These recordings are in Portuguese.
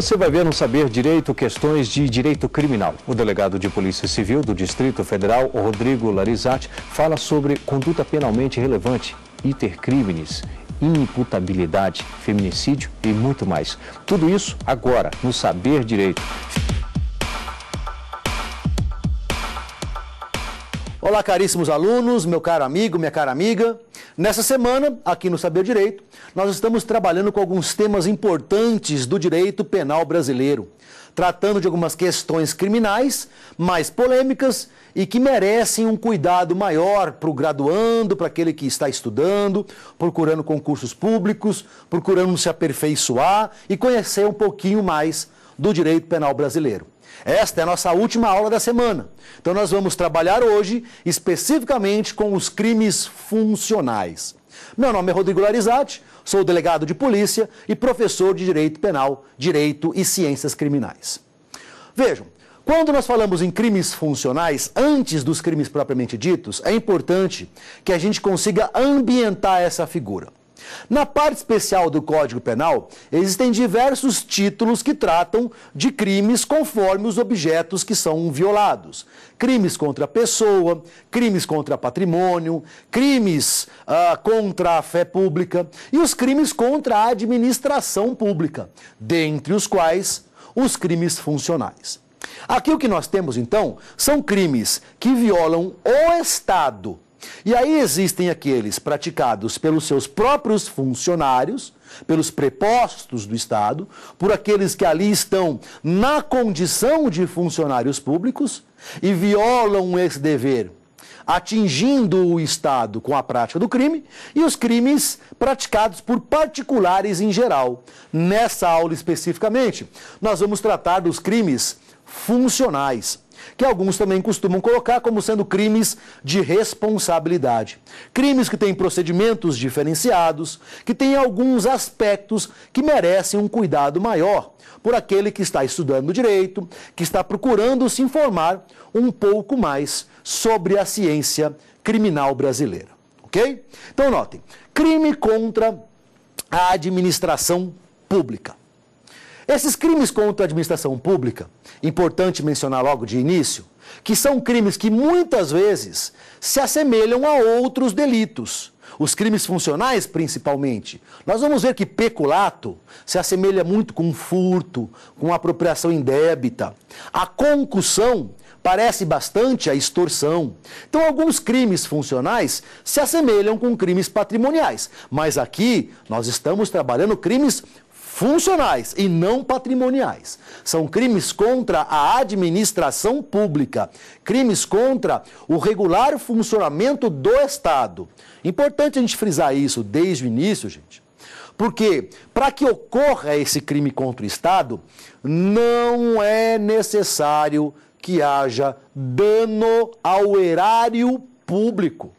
Você vai ver no Saber Direito questões de direito criminal. O delegado de Polícia Civil do Distrito Federal, Rodrigo Larizati, fala sobre conduta penalmente relevante, intercrimes, imputabilidade, feminicídio e muito mais. Tudo isso agora no Saber Direito. Olá, caríssimos alunos, meu caro amigo, minha cara amiga. Nessa semana, aqui no Saber Direito, nós estamos trabalhando com alguns temas importantes do direito penal brasileiro, tratando de algumas questões criminais mais polêmicas e que merecem um cuidado maior para o graduando, para aquele que está estudando, procurando concursos públicos, procurando se aperfeiçoar e conhecer um pouquinho mais do direito penal brasileiro. Esta é a nossa última aula da semana. Então nós vamos trabalhar hoje especificamente com os crimes funcionais. Meu nome é Rodrigo Larizati, sou delegado de polícia e professor de Direito Penal, Direito e Ciências Criminais. Vejam, quando nós falamos em crimes funcionais, antes dos crimes propriamente ditos, é importante que a gente consiga ambientar essa figura. Na parte especial do Código Penal, existem diversos títulos que tratam de crimes conforme os objetos que são violados: crimes contra a pessoa, crimes contra patrimônio, crimes ah, contra a fé pública e os crimes contra a administração pública, dentre os quais os crimes funcionais. Aqui o que nós temos então são crimes que violam o Estado e aí existem aqueles praticados pelos seus próprios funcionários, pelos prepostos do Estado, por aqueles que ali estão na condição de funcionários públicos e violam esse dever, atingindo o Estado com a prática do crime, e os crimes praticados por particulares em geral. Nessa aula especificamente, nós vamos tratar dos crimes funcionais que alguns também costumam colocar como sendo crimes de responsabilidade. Crimes que têm procedimentos diferenciados, que têm alguns aspectos que merecem um cuidado maior por aquele que está estudando direito, que está procurando se informar um pouco mais sobre a ciência criminal brasileira. Ok? Então, notem: crime contra a administração pública. Esses crimes contra a administração pública, importante mencionar logo de início, que são crimes que muitas vezes se assemelham a outros delitos. Os crimes funcionais, principalmente. Nós vamos ver que peculato se assemelha muito com furto, com apropriação indébita. A concussão parece bastante a extorsão. Então, alguns crimes funcionais se assemelham com crimes patrimoniais, mas aqui nós estamos trabalhando crimes funcionais e não patrimoniais. São crimes contra a administração pública, crimes contra o regular funcionamento do Estado. Importante a gente frisar isso desde o início, gente. Porque para que ocorra esse crime contra o Estado, não é necessário que haja dano ao erário público.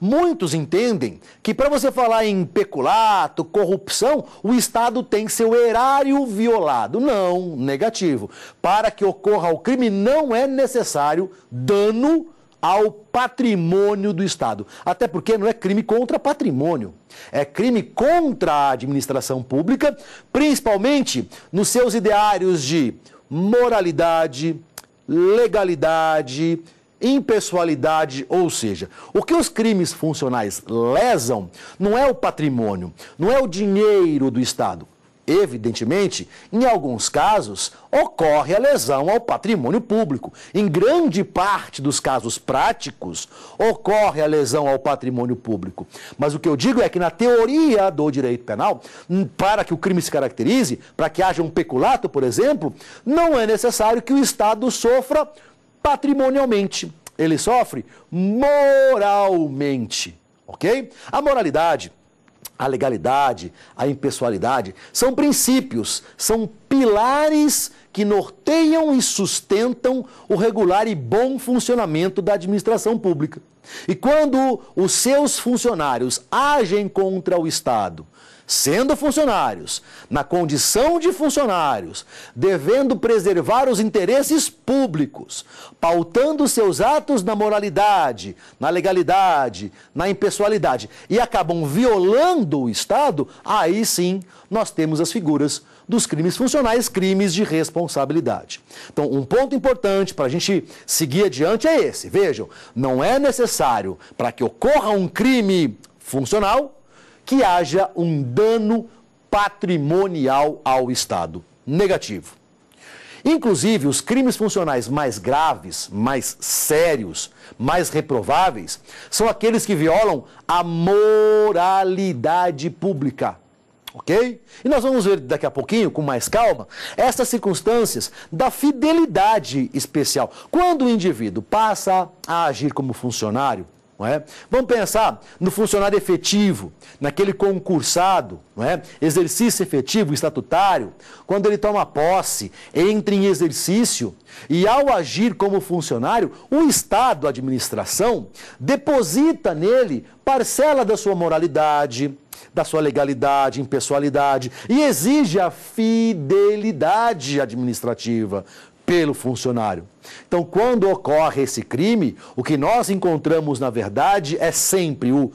Muitos entendem que para você falar em peculato, corrupção, o Estado tem seu erário violado. Não, negativo. Para que ocorra o crime, não é necessário dano ao patrimônio do Estado. Até porque não é crime contra patrimônio, é crime contra a administração pública, principalmente nos seus ideários de moralidade, legalidade, impessoalidade, ou seja, o que os crimes funcionais lesam não é o patrimônio, não é o dinheiro do Estado. Evidentemente, em alguns casos, ocorre a lesão ao patrimônio público. Em grande parte dos casos práticos, ocorre a lesão ao patrimônio público. Mas o que eu digo é que, na teoria do direito penal, hum, para que o crime se caracterize, para que haja um peculato, por exemplo, não é necessário que o Estado sofra patrimonialmente, ele sofre moralmente, ok? A moralidade, a legalidade, a impessoalidade são princípios, são pilares que norteiam e sustentam o regular e bom funcionamento da administração pública. E quando os seus funcionários agem contra o Estado sendo funcionários, na condição de funcionários, devendo preservar os interesses públicos, pautando seus atos na moralidade, na legalidade, na impessoalidade e acabam violando o Estado, aí sim nós temos as figuras dos crimes funcionais, crimes de responsabilidade. Então, um ponto importante para a gente seguir adiante é esse. Vejam, não é necessário para que ocorra um crime funcional que haja um dano patrimonial ao Estado. Negativo. Inclusive, os crimes funcionais mais graves, mais sérios, mais reprováveis, são aqueles que violam a moralidade pública. Ok? E nós vamos ver daqui a pouquinho, com mais calma, essas circunstâncias da fidelidade especial. Quando o indivíduo passa a agir como funcionário, não é? Vamos pensar no funcionário efetivo, naquele concursado, não é? exercício efetivo, estatutário, quando ele toma posse, entra em exercício e, ao agir como funcionário, o Estado, a administração, deposita nele parcela da sua moralidade, da sua legalidade, impessoalidade e exige a fidelidade administrativa pelo funcionário. Então, quando ocorre esse crime, o que nós encontramos, na verdade, é sempre o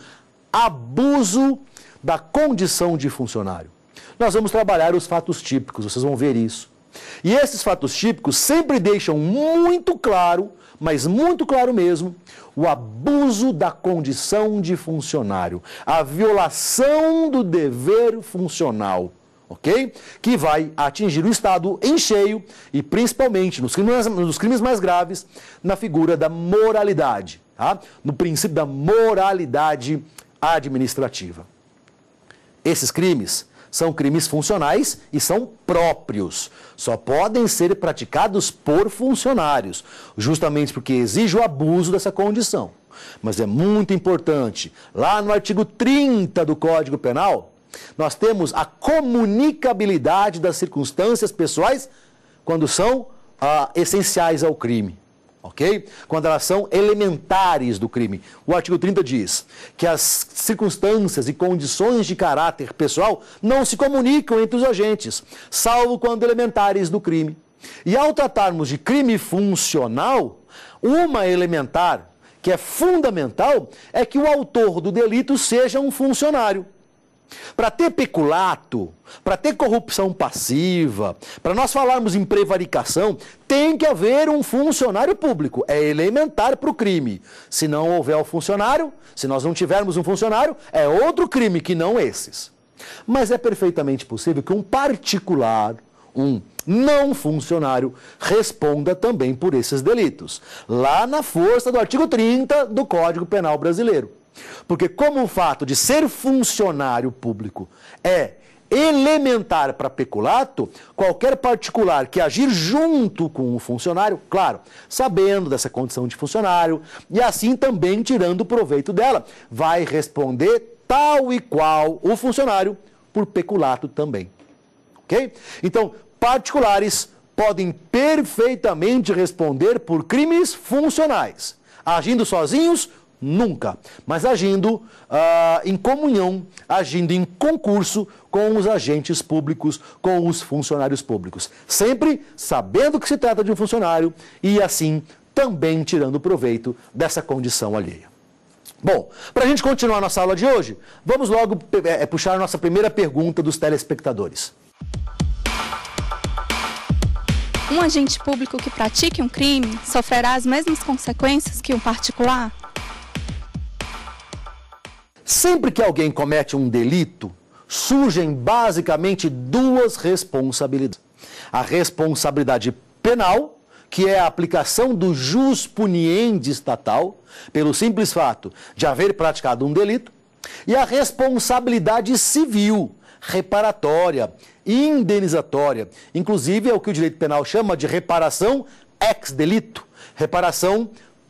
abuso da condição de funcionário. Nós vamos trabalhar os fatos típicos, vocês vão ver isso. E esses fatos típicos sempre deixam muito claro, mas muito claro mesmo, o abuso da condição de funcionário, a violação do dever funcional ok? Que vai atingir o Estado em cheio e principalmente nos crimes, nos crimes mais graves, na figura da moralidade, tá? no princípio da moralidade administrativa. Esses crimes são crimes funcionais e são próprios. Só podem ser praticados por funcionários, justamente porque exige o abuso dessa condição. Mas é muito importante, lá no artigo 30 do Código Penal, nós temos a comunicabilidade das circunstâncias pessoais quando são ah, essenciais ao crime, ok? Quando elas são elementares do crime. O artigo 30 diz que as circunstâncias e condições de caráter pessoal não se comunicam entre os agentes, salvo quando elementares do crime. E ao tratarmos de crime funcional, uma elementar que é fundamental é que o autor do delito seja um funcionário. Para ter peculato, para ter corrupção passiva, para nós falarmos em prevaricação, tem que haver um funcionário público. É elementar para o crime. Se não houver o funcionário, se nós não tivermos um funcionário, é outro crime que não esses. Mas é perfeitamente possível que um particular, um não funcionário, responda também por esses delitos. Lá na força do artigo 30 do Código Penal Brasileiro. Porque, como o fato de ser funcionário público é elementar para peculato, qualquer particular que agir junto com o funcionário, claro, sabendo dessa condição de funcionário e assim também tirando proveito dela, vai responder tal e qual o funcionário por peculato também. OK? Então, particulares podem perfeitamente responder por crimes funcionais, agindo sozinhos nunca, mas agindo uh, em comunhão, agindo em concurso com os agentes públicos, com os funcionários públicos. Sempre sabendo que se trata de um funcionário e assim também tirando proveito dessa condição alheia. Bom, para a gente continuar nossa aula de hoje, vamos logo é, é, puxar a nossa primeira pergunta dos telespectadores. Um agente público que pratique um crime sofrerá as mesmas consequências que um particular? Sempre que alguém comete um delito, surgem basicamente duas responsabilidades. A responsabilidade penal, que é a aplicação do jus puniendi estatal, pelo simples fato de haver praticado um delito, e a responsabilidade civil, reparatória, indenizatória. Inclusive, é o que o direito penal chama de reparação ex delito reparação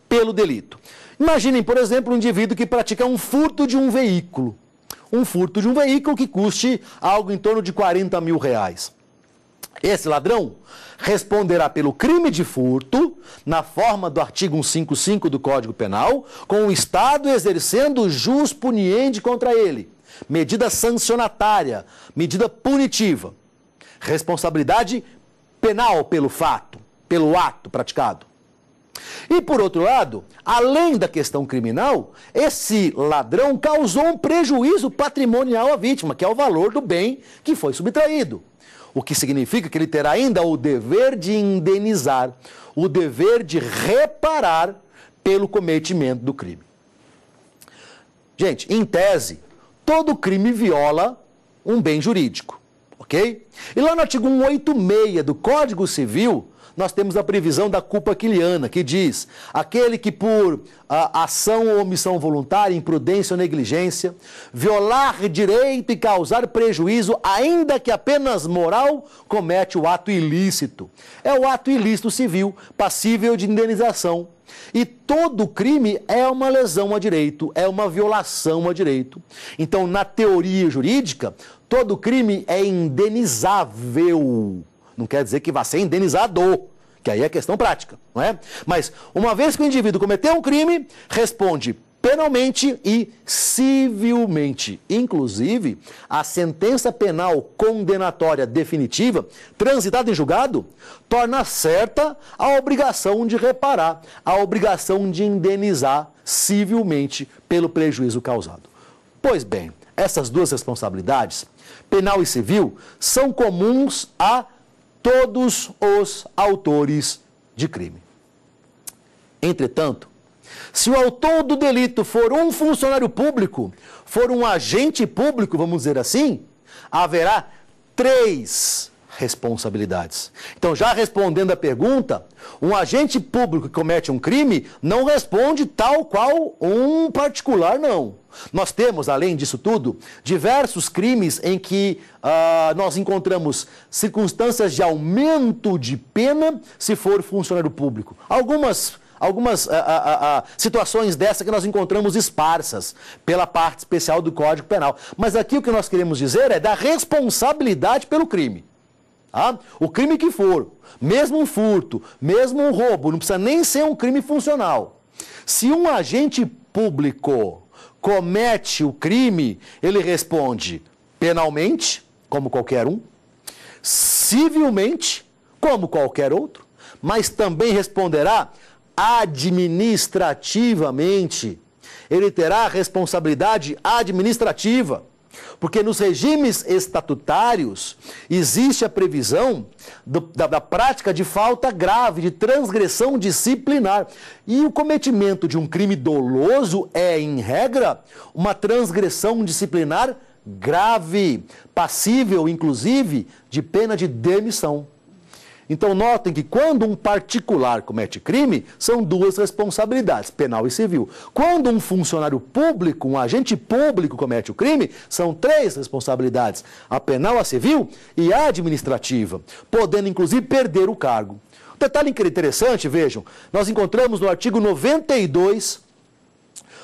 pelo delito. Imaginem, por exemplo, um indivíduo que pratica um furto de um veículo. Um furto de um veículo que custe algo em torno de 40 mil reais. Esse ladrão responderá pelo crime de furto, na forma do artigo 155 do Código Penal, com o Estado exercendo jus puniendi contra ele. Medida sancionatária, medida punitiva. Responsabilidade penal pelo fato, pelo ato praticado. E por outro lado, além da questão criminal, esse ladrão causou um prejuízo patrimonial à vítima, que é o valor do bem que foi subtraído. O que significa que ele terá ainda o dever de indenizar, o dever de reparar pelo cometimento do crime. Gente, em tese, todo crime viola um bem jurídico, ok? E lá no artigo 186 do Código Civil, nós temos a previsão da culpa quiliana, que diz: aquele que por a, ação ou omissão voluntária, imprudência ou negligência, violar direito e causar prejuízo, ainda que apenas moral, comete o ato ilícito. É o ato ilícito civil, passível de indenização e todo crime é uma lesão a direito, é uma violação a direito. Então, na teoria jurídica, todo crime é indenizável. Não quer dizer que vá ser indenizador, que aí é questão prática, não é? Mas uma vez que o indivíduo cometeu um crime, responde penalmente e civilmente. Inclusive, a sentença penal condenatória definitiva, transitada em julgado, torna certa a obrigação de reparar, a obrigação de indenizar civilmente pelo prejuízo causado. Pois bem, essas duas responsabilidades, penal e civil, são comuns à todos os autores de crime. Entretanto, se o autor do delito for um funcionário público, for um agente público, vamos dizer assim, haverá três responsabilidades. Então, já respondendo a pergunta, um agente público que comete um crime não responde tal qual um particular, não. Nós temos, além disso tudo, diversos crimes em que uh, nós encontramos circunstâncias de aumento de pena se for funcionário público. Algumas algumas ah, ah, situações dessa que nós encontramos esparsas pela parte especial do Código Penal. Mas aqui o que nós queremos dizer é da responsabilidade pelo crime. Tá? O crime que for, mesmo um furto, mesmo um roubo, não precisa nem ser um crime funcional. Se um agente público comete o crime, ele responde penalmente, como qualquer um, civilmente, como qualquer outro, mas também responderá administrativamente. Ele terá responsabilidade administrativa. Porque nos regimes estatutários existe a previsão do, da, da prática de falta grave, de transgressão disciplinar. E o cometimento de um crime doloso é, em regra, uma transgressão disciplinar grave, passível, inclusive, de pena de demissão. Então, notem que quando um particular comete crime, são duas responsabilidades, penal e civil. Quando um funcionário público, um agente público comete o crime, são três responsabilidades: a penal, a civil e a administrativa, podendo inclusive perder o cargo. Um detalhe interessante, vejam, nós encontramos no artigo 92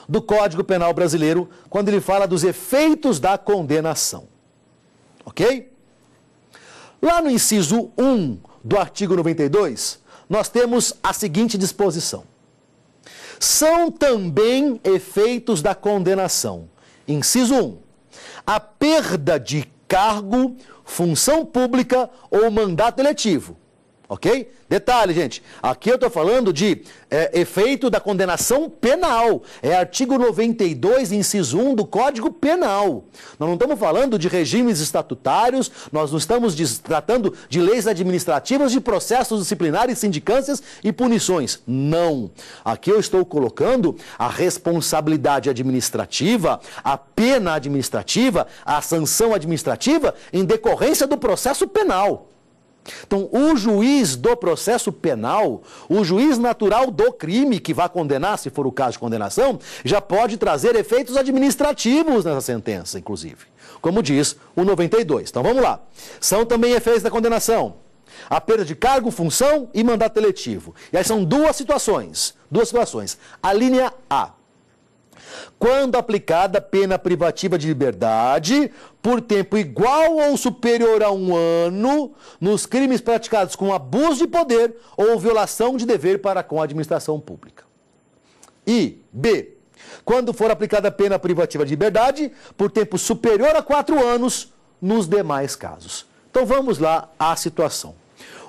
do Código Penal Brasileiro, quando ele fala dos efeitos da condenação. Ok? Lá no inciso 1 do artigo 92, nós temos a seguinte disposição: são também efeitos da condenação. Inciso 1. A perda de cargo, função pública ou mandato eletivo. Ok? Detalhe, gente. Aqui eu estou falando de é, efeito da condenação penal. É artigo 92, inciso 1 do Código Penal. Nós não estamos falando de regimes estatutários, nós não estamos tratando de leis administrativas, de processos disciplinares, sindicâncias e punições. Não. Aqui eu estou colocando a responsabilidade administrativa, a pena administrativa, a sanção administrativa em decorrência do processo penal. Então, o juiz do processo penal, o juiz natural do crime que vai condenar, se for o caso de condenação, já pode trazer efeitos administrativos nessa sentença, inclusive. Como diz o 92. Então, vamos lá. São também efeitos da condenação. A perda de cargo, função e mandato eletivo. E aí são duas situações. Duas situações. A linha A quando aplicada pena privativa de liberdade por tempo igual ou superior a um ano nos crimes praticados com abuso de poder ou violação de dever para com a administração pública. E B. Quando for aplicada pena privativa de liberdade por tempo superior a quatro anos nos demais casos. Então vamos lá à situação.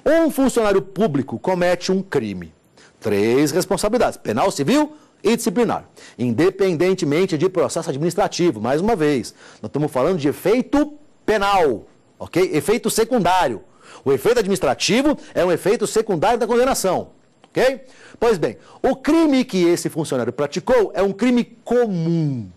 Um funcionário público comete um crime. Três responsabilidades: penal, civil, e disciplinar, independentemente de processo administrativo. Mais uma vez, nós estamos falando de efeito penal, ok? Efeito secundário. O efeito administrativo é um efeito secundário da condenação, ok? Pois bem, o crime que esse funcionário praticou é um crime comum.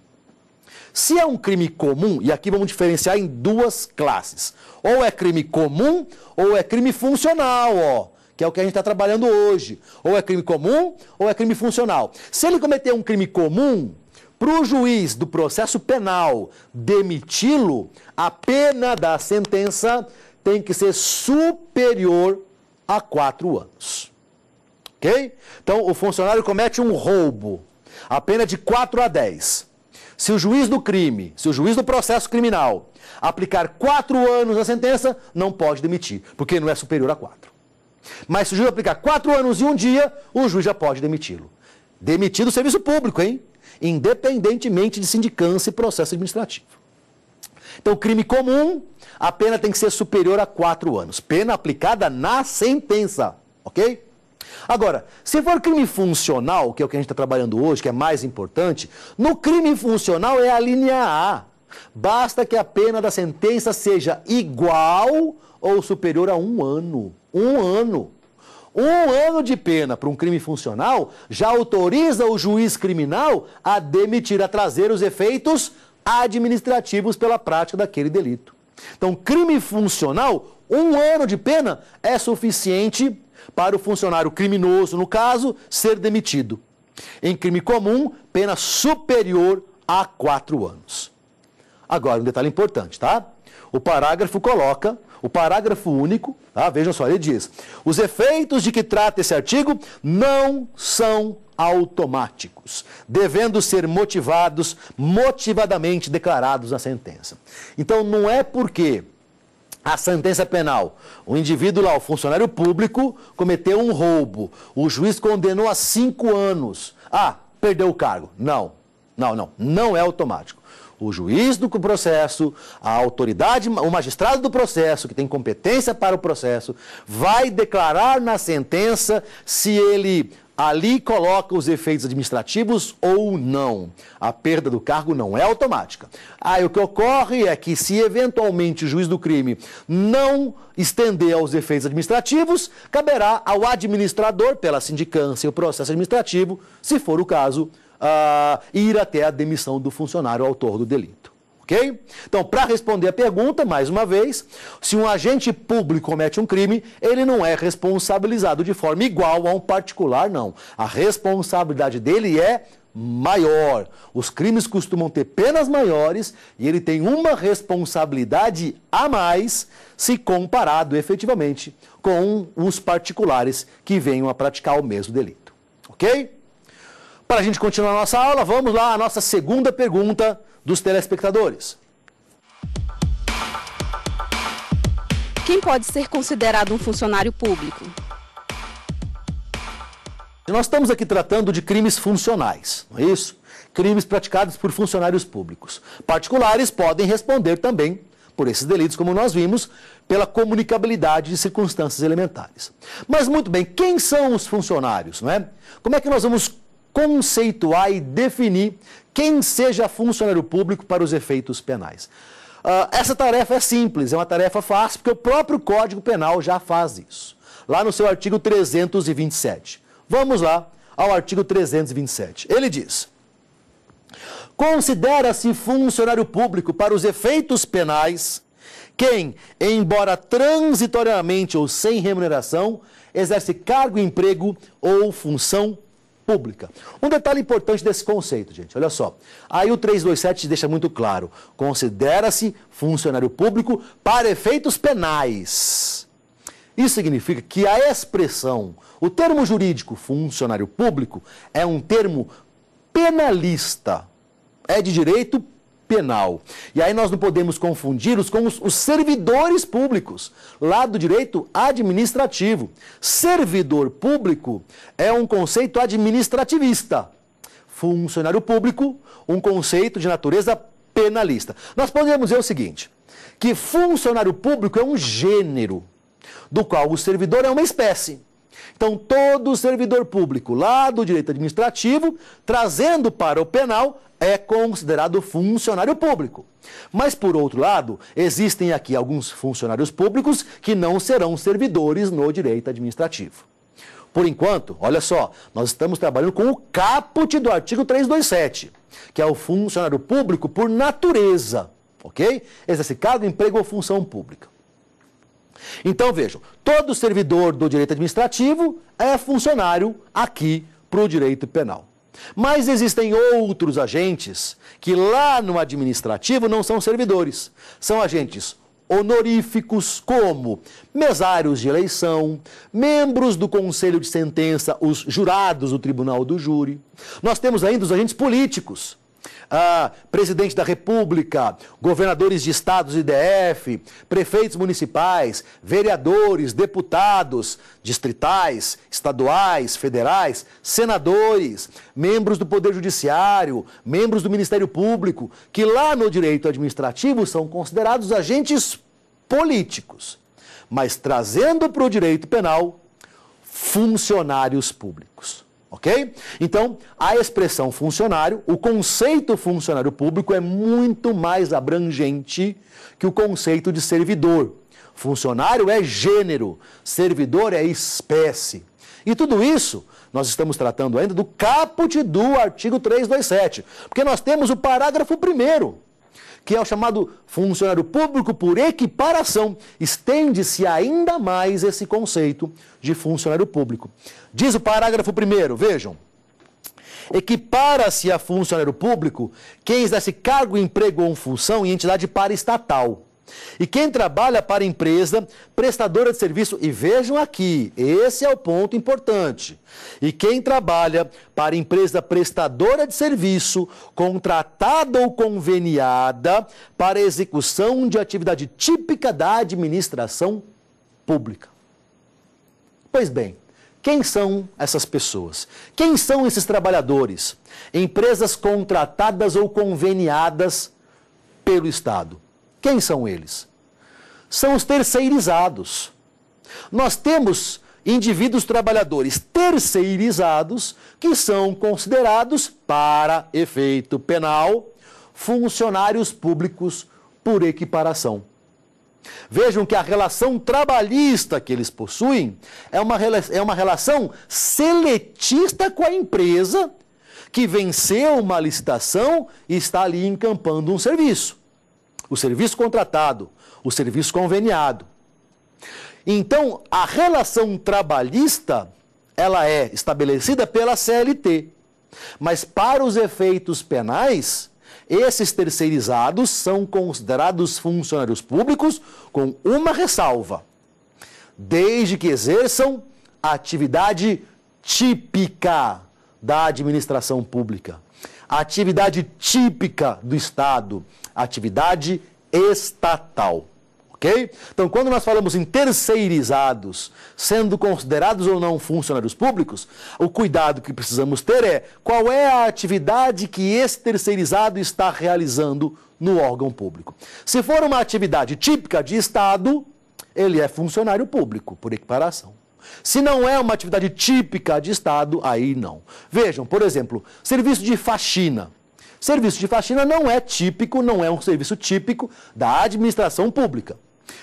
Se é um crime comum, e aqui vamos diferenciar em duas classes: ou é crime comum ou é crime funcional, ó que é o que a gente está trabalhando hoje. Ou é crime comum ou é crime funcional. Se ele cometer um crime comum, para o juiz do processo penal demiti-lo, a pena da sentença tem que ser superior a quatro anos. Ok? Então, o funcionário comete um roubo. A pena é de 4 a 10. Se o juiz do crime, se o juiz do processo criminal aplicar quatro anos na sentença, não pode demitir, porque não é superior a quatro. Mas se o juiz aplicar quatro anos e um dia, o juiz já pode demiti-lo. Demitido do serviço público, hein? Independentemente de sindicância e processo administrativo. Então, crime comum, a pena tem que ser superior a quatro anos. Pena aplicada na sentença, ok? Agora, se for crime funcional, que é o que a gente está trabalhando hoje, que é mais importante, no crime funcional é a linha A. Basta que a pena da sentença seja igual ou superior a um ano. Um ano. Um ano de pena para um crime funcional já autoriza o juiz criminal a demitir, a trazer os efeitos administrativos pela prática daquele delito. Então, crime funcional, um ano de pena é suficiente para o funcionário criminoso, no caso, ser demitido. Em crime comum, pena superior a quatro anos. Agora, um detalhe importante, tá? O parágrafo coloca o parágrafo único, tá? vejam só, ele diz: os efeitos de que trata esse artigo não são automáticos, devendo ser motivados, motivadamente declarados na sentença. Então, não é porque a sentença penal. O indivíduo lá, o funcionário público, cometeu um roubo. O juiz condenou a cinco anos. Ah, perdeu o cargo. Não, não, não. Não é automático o juiz do processo, a autoridade, o magistrado do processo, que tem competência para o processo, vai declarar na sentença se ele ali coloca os efeitos administrativos ou não. A perda do cargo não é automática. Aí o que ocorre é que, se eventualmente o juiz do crime não estender aos efeitos administrativos, caberá ao administrador, pela sindicância e o processo administrativo, se for o caso, uh, ir até a demissão do funcionário autor do delito. Ok? Então, para responder a pergunta, mais uma vez, se um agente público comete um crime, ele não é responsabilizado de forma igual a um particular, não. A responsabilidade dele é maior. Os crimes costumam ter penas maiores e ele tem uma responsabilidade a mais se comparado efetivamente com os particulares que venham a praticar o mesmo delito. Ok? Para a gente continuar a nossa aula, vamos lá à nossa segunda pergunta dos telespectadores. Quem pode ser considerado um funcionário público? Nós estamos aqui tratando de crimes funcionais, não é isso? Crimes praticados por funcionários públicos. Particulares podem responder também por esses delitos, como nós vimos, pela comunicabilidade de circunstâncias elementares. Mas muito bem, quem são os funcionários, não é? Como é que nós vamos conceituar e definir quem seja funcionário público para os efeitos penais. Uh, essa tarefa é simples, é uma tarefa fácil, porque o próprio Código Penal já faz isso. Lá no seu artigo 327. Vamos lá ao artigo 327. Ele diz: Considera-se funcionário público para os efeitos penais quem, embora transitoriamente ou sem remuneração, exerce cargo, emprego ou função pública. Um detalhe importante desse conceito, gente, olha só. Aí o 327 deixa muito claro: considera-se funcionário público para efeitos penais. Isso significa que a expressão, o termo jurídico funcionário público, é um termo penalista. É de direito penal. E aí nós não podemos confundi-los com os, os, servidores públicos, lá do direito administrativo. Servidor público é um conceito administrativista. Funcionário público, um conceito de natureza penalista. Nós podemos dizer o seguinte: que funcionário público é um gênero, do qual o servidor é uma espécie. Então, todo servidor público lá do direito administrativo, trazendo para o penal, é considerado funcionário público. Mas, por outro lado, existem aqui alguns funcionários públicos que não serão servidores no direito administrativo. Por enquanto, olha só, nós estamos trabalhando com o caput do artigo 327, que é o funcionário público por natureza, ok? Exerce cargo, emprego ou função pública. Então vejam, todo servidor do direito administrativo é funcionário aqui para o direito penal. Mas existem outros agentes que lá no administrativo não são servidores, são agentes honoríficos como mesários de eleição, membros do conselho de sentença, os jurados do tribunal do júri. Nós temos ainda os agentes políticos, ah, presidente da República, governadores de estados e DF, prefeitos municipais, vereadores, deputados distritais, estaduais, federais, senadores, membros do Poder Judiciário, membros do Ministério Público, que lá no direito administrativo são considerados agentes políticos. Mas trazendo para o direito penal, funcionários públicos ok? Então, a expressão funcionário, o conceito funcionário público é muito mais abrangente que o conceito de servidor. Funcionário é gênero, servidor é espécie. E tudo isso nós estamos tratando ainda do caput do artigo 327, porque nós temos o parágrafo primeiro que é o chamado funcionário público por equiparação, estende-se ainda mais esse conceito de funcionário público. Diz o parágrafo primeiro, vejam. Equipara-se a funcionário público quem exerce cargo, emprego ou função em entidade estatal. E quem trabalha para empresa, prestadora de serviço, e vejam aqui, esse é o ponto importante. E quem trabalha para empresa prestadora de serviço, contratada ou conveniada para execução de atividade típica da administração pública. Pois bem, quem são essas pessoas? Quem são esses trabalhadores? Empresas contratadas ou conveniadas pelo Estado. Quem são eles? São os terceirizados. Nós temos indivíduos trabalhadores terceirizados que são considerados, para efeito penal, funcionários públicos por equiparação. Vejam que a relação trabalhista que eles possuem é uma, é uma relação seletista com a empresa que venceu uma licitação e está ali encampando um serviço o serviço contratado, o serviço conveniado. Então, a relação trabalhista, ela é estabelecida pela CLT. Mas para os efeitos penais, esses terceirizados são considerados funcionários públicos com uma ressalva: desde que exerçam atividade típica da administração pública a atividade típica do Estado, atividade estatal. ok? Então, quando nós falamos em terceirizados, sendo considerados ou não funcionários públicos, o cuidado que precisamos ter é qual é a atividade que esse terceirizado está realizando no órgão público. Se for uma atividade típica de Estado, ele é funcionário público, por equiparação. Se não é uma atividade típica de Estado, aí não. Vejam, por exemplo, serviço de faxina. Serviço de faxina não é típico, não é um serviço típico da administração pública.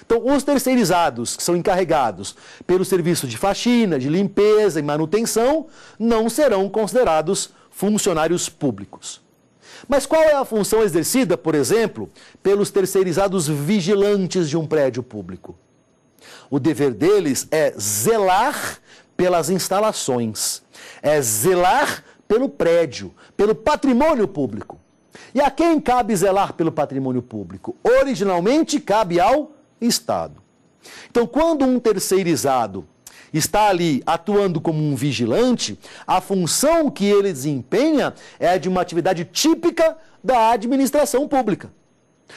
Então, os terceirizados que são encarregados pelo serviço de faxina, de limpeza e manutenção, não serão considerados funcionários públicos. Mas qual é a função exercida, por exemplo, pelos terceirizados vigilantes de um prédio público? O dever deles é zelar pelas instalações, é zelar pelo prédio, pelo patrimônio público. E a quem cabe zelar pelo patrimônio público? Originalmente cabe ao Estado. Então, quando um terceirizado está ali atuando como um vigilante, a função que ele desempenha é de uma atividade típica da administração pública.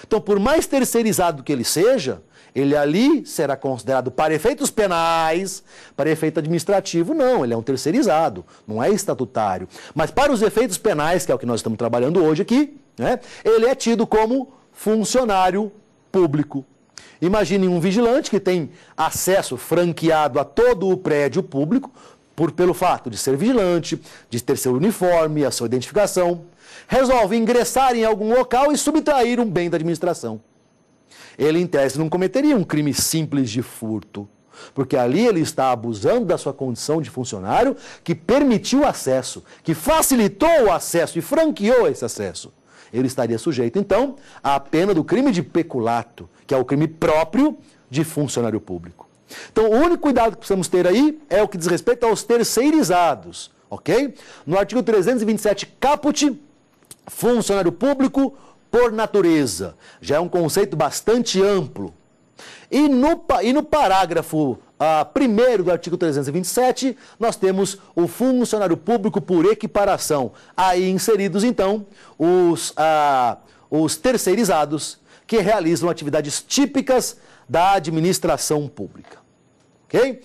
Então, por mais terceirizado que ele seja, ele ali será considerado para efeitos penais, para efeito administrativo, não, ele é um terceirizado, não é estatutário. Mas para os efeitos penais, que é o que nós estamos trabalhando hoje aqui, né, ele é tido como funcionário público. Imagine um vigilante que tem acesso franqueado a todo o prédio público, por, pelo fato de ser vigilante, de ter seu uniforme, a sua identificação, resolve ingressar em algum local e subtrair um bem da administração ele em tese não cometeria um crime simples de furto, porque ali ele está abusando da sua condição de funcionário que permitiu o acesso, que facilitou o acesso e franqueou esse acesso. Ele estaria sujeito, então, à pena do crime de peculato, que é o crime próprio de funcionário público. Então, o único cuidado que precisamos ter aí é o que diz respeito aos terceirizados, ok? No artigo 327, caput, funcionário público por natureza. Já é um conceito bastante amplo. E no, e no parágrafo ah, primeiro do artigo 327, nós temos o funcionário público por equiparação. Aí inseridos, então, os, ah, os terceirizados que realizam atividades típicas da administração pública. Ok?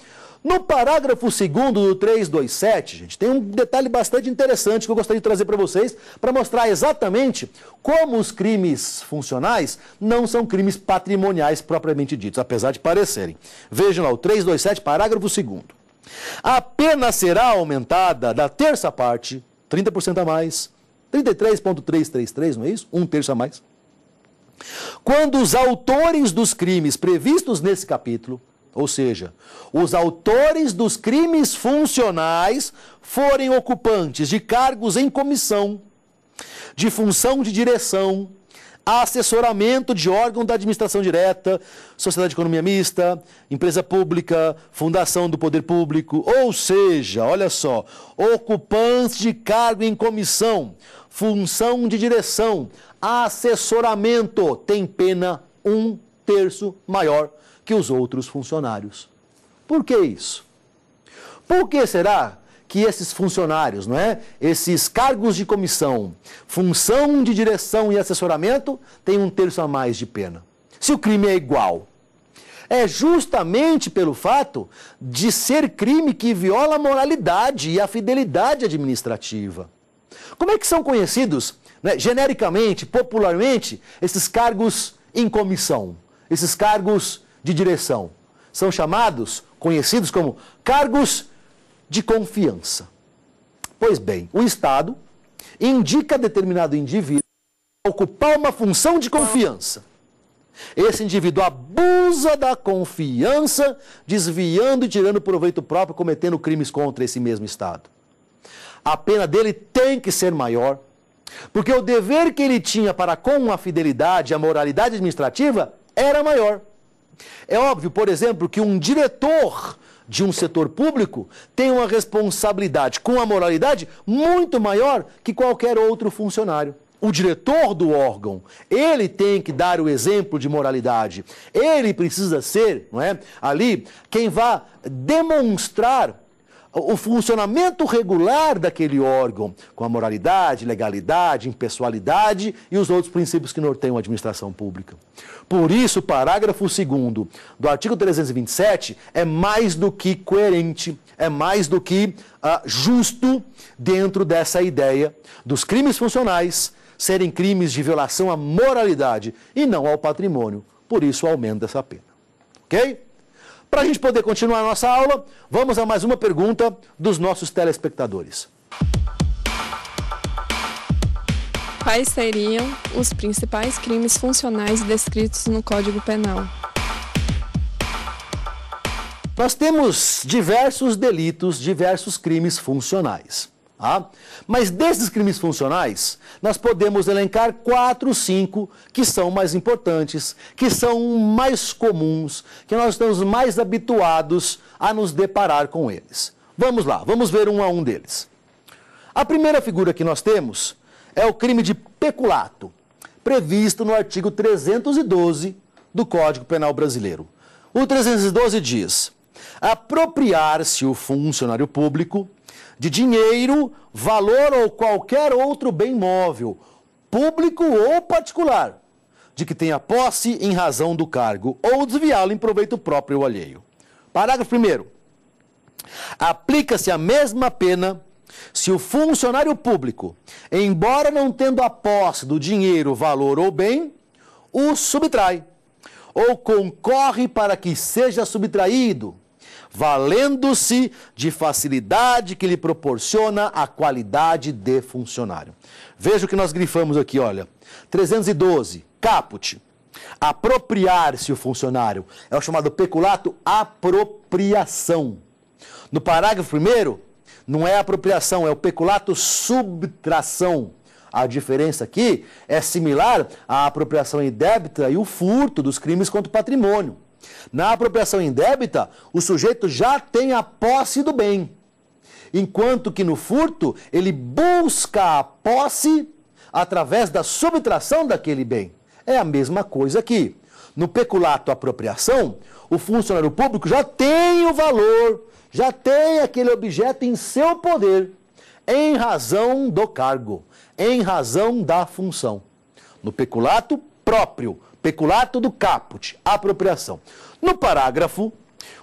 No parágrafo 2 do 327, gente, tem um detalhe bastante interessante que eu gostaria de trazer para vocês, para mostrar exatamente como os crimes funcionais não são crimes patrimoniais propriamente ditos, apesar de parecerem. Vejam lá, o 327, parágrafo 2. A pena será aumentada da terça parte, 30% a mais, 33,333, não é isso? Um terço a mais. Quando os autores dos crimes previstos nesse capítulo ou seja, os autores dos crimes funcionais forem ocupantes de cargos em comissão, de função de direção, assessoramento de órgão da administração direta, sociedade de economia mista, empresa pública, fundação do poder público, ou seja, olha só, ocupantes de cargo em comissão, função de direção, assessoramento, tem pena um terço maior que os outros funcionários. Por que isso? Por que será que esses funcionários, não é? Esses cargos de comissão, função de direção e assessoramento, têm um terço a mais de pena. Se o crime é igual, é justamente pelo fato de ser crime que viola a moralidade e a fidelidade administrativa. Como é que são conhecidos, né, genericamente, popularmente, esses cargos em comissão, esses cargos de direção. São chamados, conhecidos como cargos de confiança. Pois bem, o Estado indica determinado indivíduo a ocupar uma função de confiança. Esse indivíduo abusa da confiança, desviando e tirando proveito próprio, cometendo crimes contra esse mesmo Estado. A pena dele tem que ser maior, porque o dever que ele tinha para com a fidelidade e a moralidade administrativa era maior. É óbvio, por exemplo, que um diretor de um setor público tem uma responsabilidade com a moralidade muito maior que qualquer outro funcionário. O diretor do órgão, ele tem que dar o exemplo de moralidade. Ele precisa ser, não é? Ali, quem vá demonstrar o funcionamento regular daquele órgão, com a moralidade, legalidade, impessoalidade e os outros princípios que norteiam a administração pública. Por isso, o parágrafo 2 do artigo 327 é mais do que coerente, é mais do que ah, justo dentro dessa ideia dos crimes funcionais serem crimes de violação à moralidade e não ao patrimônio. Por isso, aumenta essa pena. Ok? Para a gente poder continuar a nossa aula, vamos a mais uma pergunta dos nossos telespectadores. Quais seriam os principais crimes funcionais descritos no Código Penal? Nós temos diversos delitos, diversos crimes funcionais. Ah? Mas desses crimes funcionais, nós podemos elencar quatro, cinco que são mais importantes, que são mais comuns, que nós estamos mais habituados a nos deparar com eles. Vamos lá, vamos ver um a um deles. A primeira figura que nós temos é o crime de peculato, previsto no artigo 312 do Código Penal Brasileiro. O 312 diz: apropriar-se o funcionário público de dinheiro, valor ou qualquer outro bem móvel, público ou particular, de que tenha posse em razão do cargo ou desviá-lo em proveito próprio ou alheio. Parágrafo 1. Aplica-se a mesma pena se o funcionário público, embora não tendo a posse do dinheiro, valor ou bem, o subtrai ou concorre para que seja subtraído valendo-se de facilidade que lhe proporciona a qualidade de funcionário. Veja o que nós grifamos aqui, olha. 312, caput. Apropriar-se o funcionário. É o chamado peculato apropriação. No parágrafo primeiro, não é apropriação, é o peculato subtração. A diferença aqui é similar à apropriação indébita e o furto dos crimes contra o patrimônio. Na apropriação indébita, o sujeito já tem a posse do bem, enquanto que no furto, ele busca a posse através da subtração daquele bem. É a mesma coisa aqui. No peculato apropriação, o funcionário público já tem o valor, já tem aquele objeto em seu poder, em razão do cargo, em razão da função. No peculato próprio, peculato do caput, apropriação. No parágrafo,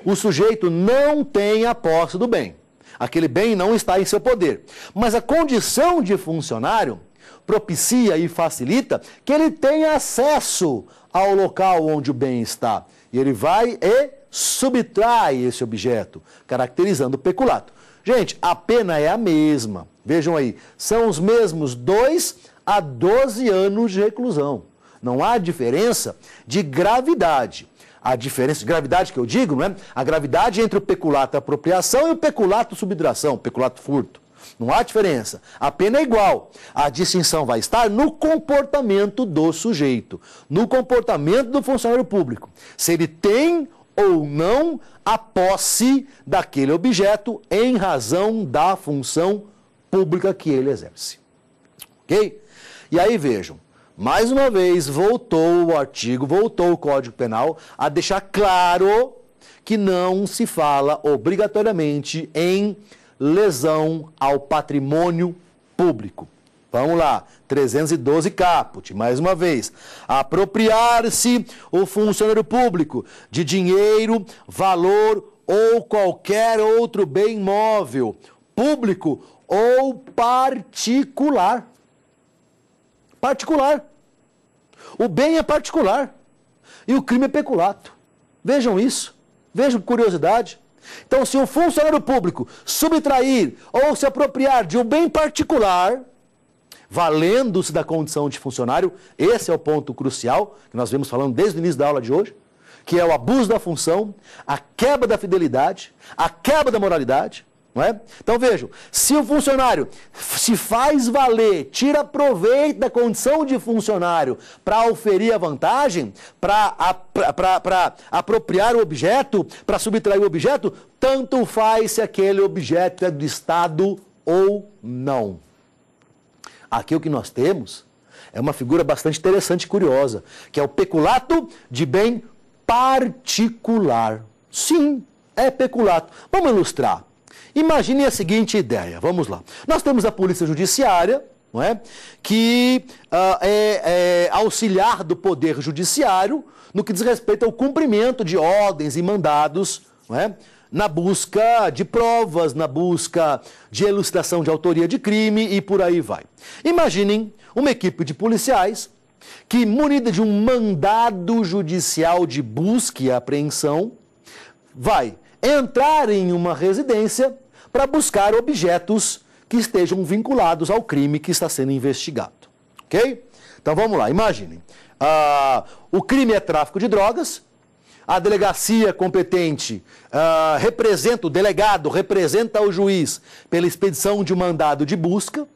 o sujeito não tem a posse do bem. Aquele bem não está em seu poder. Mas a condição de funcionário propicia e facilita que ele tenha acesso ao local onde o bem está. E ele vai e subtrai esse objeto, caracterizando o peculato. Gente, a pena é a mesma. Vejam aí, são os mesmos 2 a 12 anos de reclusão não há diferença de gravidade. A diferença de gravidade que eu digo, não é? A gravidade entre o peculato apropriação e o peculato subtração, peculato furto. Não há diferença. A pena é igual. A distinção vai estar no comportamento do sujeito, no comportamento do funcionário público. Se ele tem ou não a posse daquele objeto em razão da função pública que ele exerce. Ok? E aí vejam, mais uma vez, voltou o artigo, voltou o Código Penal a deixar claro que não se fala obrigatoriamente em lesão ao patrimônio público. Vamos lá, 312 caput, mais uma vez. Apropriar-se o funcionário público de dinheiro, valor ou qualquer outro bem móvel, público ou particular particular. O bem é particular e o crime é peculato. Vejam isso, vejam curiosidade. Então, se um funcionário público subtrair ou se apropriar de um bem particular, valendo-se da condição de funcionário, esse é o ponto crucial que nós vemos falando desde o início da aula de hoje, que é o abuso da função, a quebra da fidelidade, a quebra da moralidade, não é? Então vejam, se o funcionário se faz valer, tira proveito da condição de funcionário para oferir a vantagem, para apropriar o objeto, para subtrair o objeto, tanto faz se aquele objeto é do Estado ou não. Aqui o que nós temos é uma figura bastante interessante e curiosa, que é o peculato de bem particular. Sim, é peculato. Vamos ilustrar. Imaginem a seguinte ideia, vamos lá. Nós temos a Polícia Judiciária, não é? que uh, é, é auxiliar do Poder Judiciário no que diz respeito ao cumprimento de ordens e mandados, não é? na busca de provas, na busca de elucidação de autoria de crime e por aí vai. Imaginem uma equipe de policiais que, munida de um mandado judicial de busca e apreensão, vai entrar em uma residência para buscar objetos que estejam vinculados ao crime que está sendo investigado. Ok? Então vamos lá, imagine: Ah, o crime é tráfico de drogas, a delegacia competente uh, representa, o delegado representa o juiz pela expedição de um mandado de busca,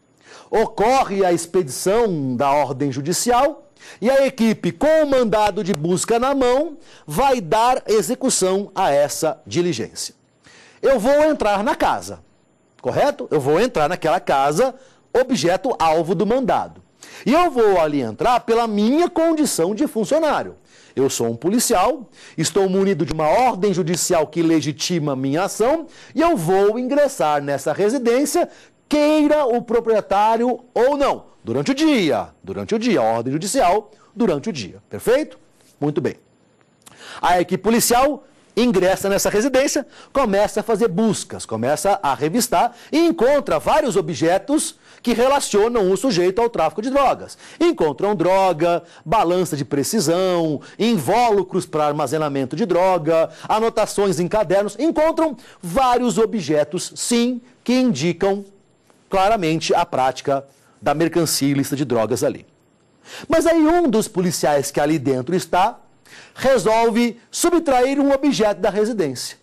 ocorre a expedição da ordem judicial e a equipe, com o mandado de busca na mão, vai dar execução a essa diligência eu vou entrar na casa, correto? Eu vou entrar naquela casa, objeto alvo do mandado. E eu vou ali entrar pela minha condição de funcionário. Eu sou um policial, estou munido de uma ordem judicial que legitima minha ação e eu vou ingressar nessa residência, queira o proprietário ou não, durante o dia, durante o dia, ordem judicial, durante o dia, perfeito? Muito bem. A equipe policial ingressa nessa residência, começa a fazer buscas, começa a revistar e encontra vários objetos que relacionam o sujeito ao tráfico de drogas. Encontram droga, balança de precisão, invólucros para armazenamento de droga, anotações em cadernos, encontram vários objetos, sim, que indicam claramente a prática da mercancia ilícita de drogas ali. Mas aí um dos policiais que ali dentro está resolve subtrair um objeto da residência.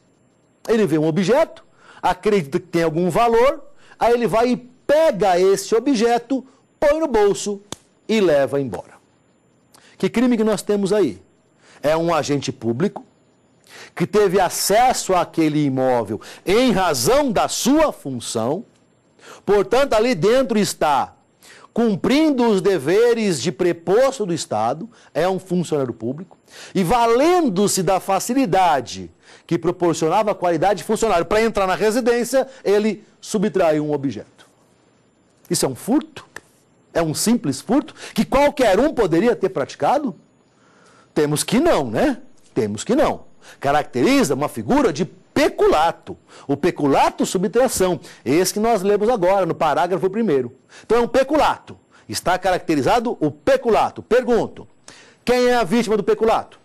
Ele vê um objeto, acredita que tem algum valor, aí ele vai e pega esse objeto, põe no bolso e leva embora. Que crime que nós temos aí? É um agente público que teve acesso àquele imóvel em razão da sua função. Portanto, ali dentro está cumprindo os deveres de preposto do Estado, é um funcionário público, e valendo-se da facilidade que proporcionava a qualidade de funcionário para entrar na residência, ele subtraiu um objeto. Isso é um furto? É um simples furto que qualquer um poderia ter praticado? Temos que não, né? Temos que não. Caracteriza uma figura de peculato. O peculato subtração, esse que nós lemos agora no parágrafo primeiro. Então é um peculato. Está caracterizado o peculato. Pergunto: quem é a vítima do peculato?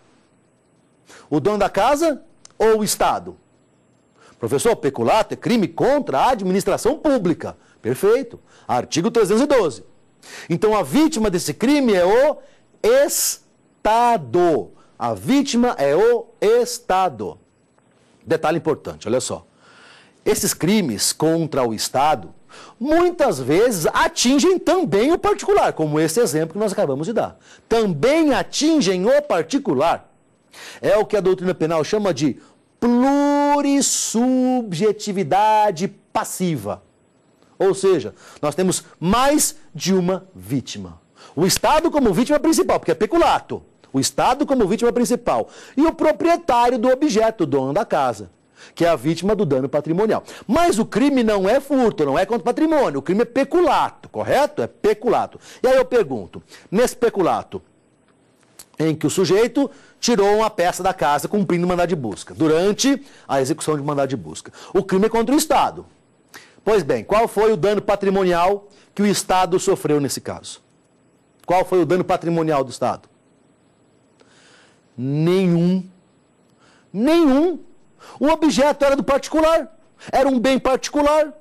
O dono da casa ou o Estado? Professor, peculato é crime contra a administração pública. Perfeito. Artigo 312. Então a vítima desse crime é o Estado. A vítima é o Estado. Detalhe importante, olha só. Esses crimes contra o Estado muitas vezes atingem também o particular, como esse exemplo que nós acabamos de dar. Também atingem o particular. É o que a doutrina penal chama de plurissubjetividade passiva. Ou seja, nós temos mais de uma vítima. O Estado como vítima principal, porque é peculato o Estado como vítima principal, e o proprietário do objeto, o dono da casa, que é a vítima do dano patrimonial. Mas o crime não é furto, não é contra o patrimônio, o crime é peculato, correto? É peculato. E aí eu pergunto, nesse peculato, em que o sujeito tirou uma peça da casa cumprindo mandado de busca, durante a execução de mandado de busca. O crime é contra o Estado. Pois bem, qual foi o dano patrimonial que o Estado sofreu nesse caso? Qual foi o dano patrimonial do Estado? Nenhum. Nenhum. O objeto era do particular, era um bem particular.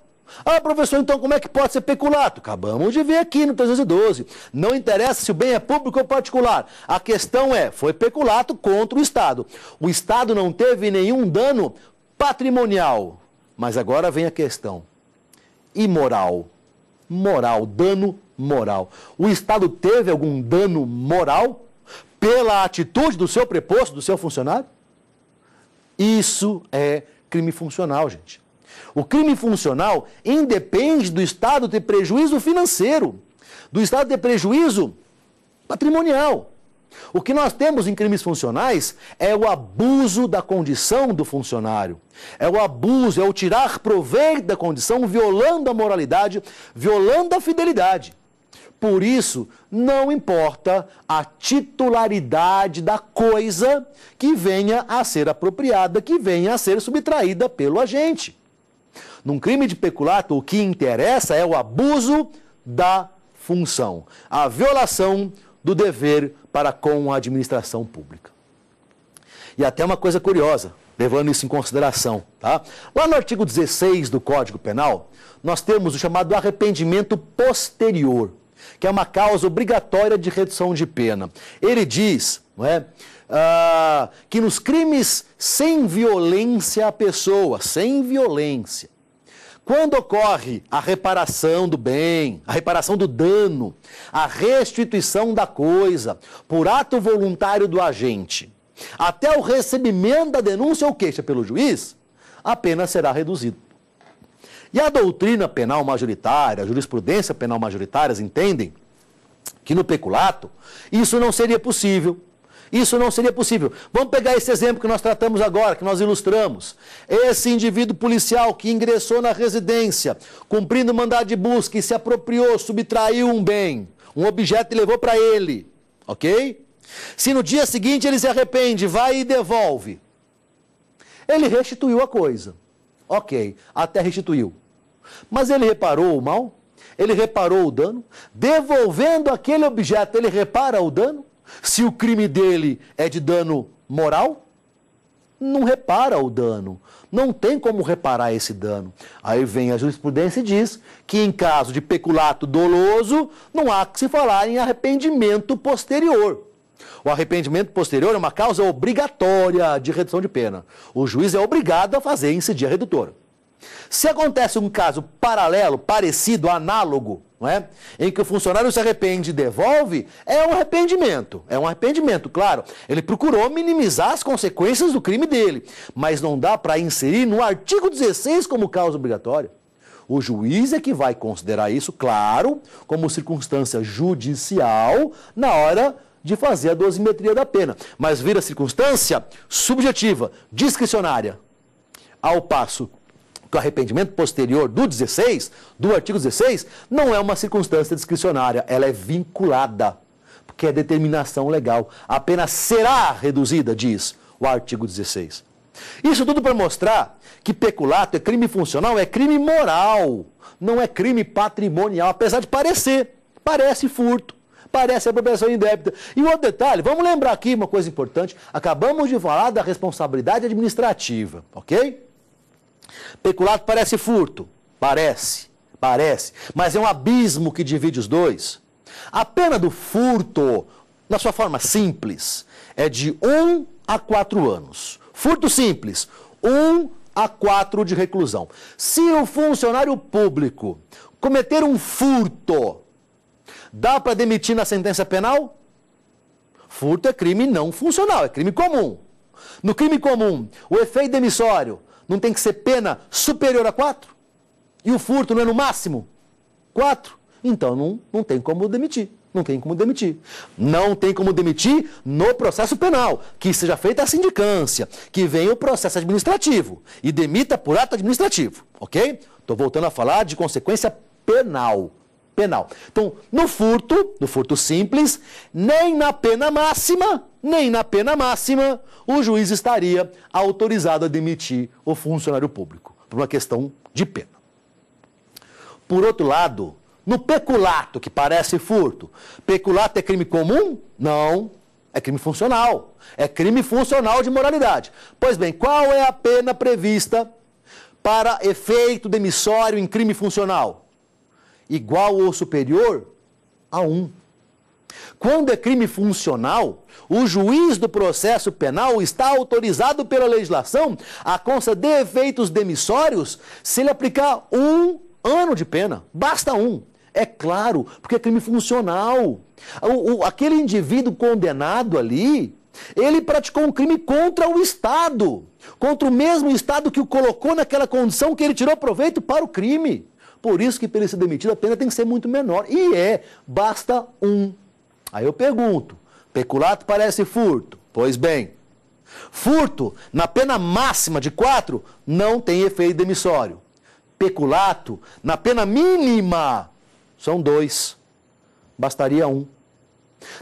Ah, professor, então como é que pode ser peculato? Acabamos de ver aqui no 312. Não interessa se o bem é público ou particular. A questão é, foi peculato contra o Estado. O Estado não teve nenhum dano patrimonial. Mas agora vem a questão. Imoral. Moral, dano moral. O Estado teve algum dano moral? pela atitude do seu preposto, do seu funcionário? Isso é crime funcional, gente. O crime funcional independe do Estado de prejuízo financeiro, do Estado de prejuízo patrimonial. O que nós temos em crimes funcionais é o abuso da condição do funcionário. É o abuso, é o tirar proveito da condição, violando a moralidade, violando a fidelidade. Por isso, não importa a titularidade da coisa que venha a ser apropriada, que venha a ser subtraída pelo agente. Num crime de peculato, o que interessa é o abuso da função, a violação do dever para com a administração pública. E até uma coisa curiosa, levando isso em consideração, tá? Lá no artigo 16 do Código Penal, nós temos o chamado arrependimento posterior que é uma causa obrigatória de redução de pena. Ele diz não é, ah, que nos crimes sem violência à pessoa, sem violência, quando ocorre a reparação do bem, a reparação do dano, a restituição da coisa por ato voluntário do agente, até o recebimento da denúncia ou queixa pelo juiz, a pena será reduzida. E a doutrina penal majoritária, a jurisprudência penal majoritárias entendem que no peculato isso não seria possível. Isso não seria possível. Vamos pegar esse exemplo que nós tratamos agora, que nós ilustramos. Esse indivíduo policial que ingressou na residência, cumprindo mandado de busca e se apropriou, subtraiu um bem, um objeto e levou para ele, ok? Se no dia seguinte ele se arrepende, vai e devolve, ele restituiu a coisa. Ok, até restituiu. Mas ele reparou o mal? Ele reparou o dano? Devolvendo aquele objeto, ele repara o dano? Se o crime dele é de dano moral, não repara o dano. Não tem como reparar esse dano. Aí vem a jurisprudência e diz que em caso de peculato doloso, não há que se falar em arrependimento posterior. O arrependimento posterior é uma causa obrigatória de redução de pena. O juiz é obrigado a fazer incidir a redutora. Se acontece um caso paralelo, parecido, análogo, é? em que o funcionário se arrepende e devolve, é um arrependimento. É um arrependimento, claro. Ele procurou minimizar as consequências do crime dele, mas não dá para inserir no artigo 16 como causa obrigatória. O juiz é que vai considerar isso, claro, como circunstância judicial na hora de fazer a dosimetria da pena. Mas vira circunstância subjetiva, discricionária. Ao passo que o arrependimento posterior do 16, do artigo 16, não é uma circunstância discricionária, ela é vinculada, porque é determinação legal. Apenas será reduzida, diz o artigo 16. Isso tudo para mostrar que peculato é crime funcional, é crime moral, não é crime patrimonial, apesar de parecer. Parece furto, parece apropriação indébita. E outro detalhe, vamos lembrar aqui uma coisa importante: acabamos de falar da responsabilidade administrativa, ok? Peculato parece furto. Parece, parece. Mas é um abismo que divide os dois. A pena do furto, na sua forma simples, é de 1 um a 4 anos. Furto simples, 1 um a 4 de reclusão. Se o funcionário público cometer um furto, dá para demitir na sentença penal? Furto é crime não funcional, é crime comum. No crime comum, o efeito demissório não tem que ser pena superior a 4? E o furto não é no máximo 4? Então não, não tem como demitir. Não tem como demitir. Não tem como demitir no processo penal, que seja feita a sindicância, que venha o processo administrativo e demita por ato administrativo, ok? Estou voltando a falar de consequência penal. Penal. Então, no furto, no furto simples, nem na pena máxima nem na pena máxima, o juiz estaria autorizado a demitir o funcionário público, por uma questão de pena. Por outro lado, no peculato, que parece furto, peculato é crime comum? Não, é crime funcional. É crime funcional de moralidade. Pois bem, qual é a pena prevista para efeito demissório em crime funcional? Igual ou superior a Um. Quando é crime funcional, o juiz do processo penal está autorizado pela legislação a conceder efeitos demissórios se ele aplicar um ano de pena. Basta um. É claro, porque é crime funcional. O, o, aquele indivíduo condenado ali, ele praticou um crime contra o Estado, contra o mesmo Estado que o colocou naquela condição que ele tirou proveito para o crime. Por isso que, para ele ser demitido, a pena tem que ser muito menor. E é, basta um Aí eu pergunto: peculato parece furto? Pois bem, furto, na pena máxima de 4, não tem efeito demissório. Peculato, na pena mínima, são dois. Bastaria um.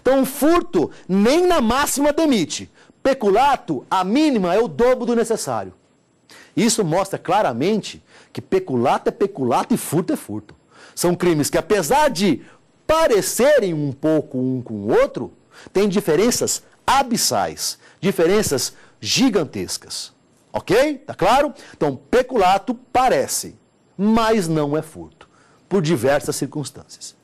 Então, furto nem na máxima demite. Peculato, a mínima é o dobro do necessário. Isso mostra claramente que peculato é peculato e furto é furto. São crimes que, apesar de parecerem um pouco um com o outro, tem diferenças abissais, diferenças gigantescas. Ok? Tá claro? Então, peculato parece, mas não é furto, por diversas circunstâncias.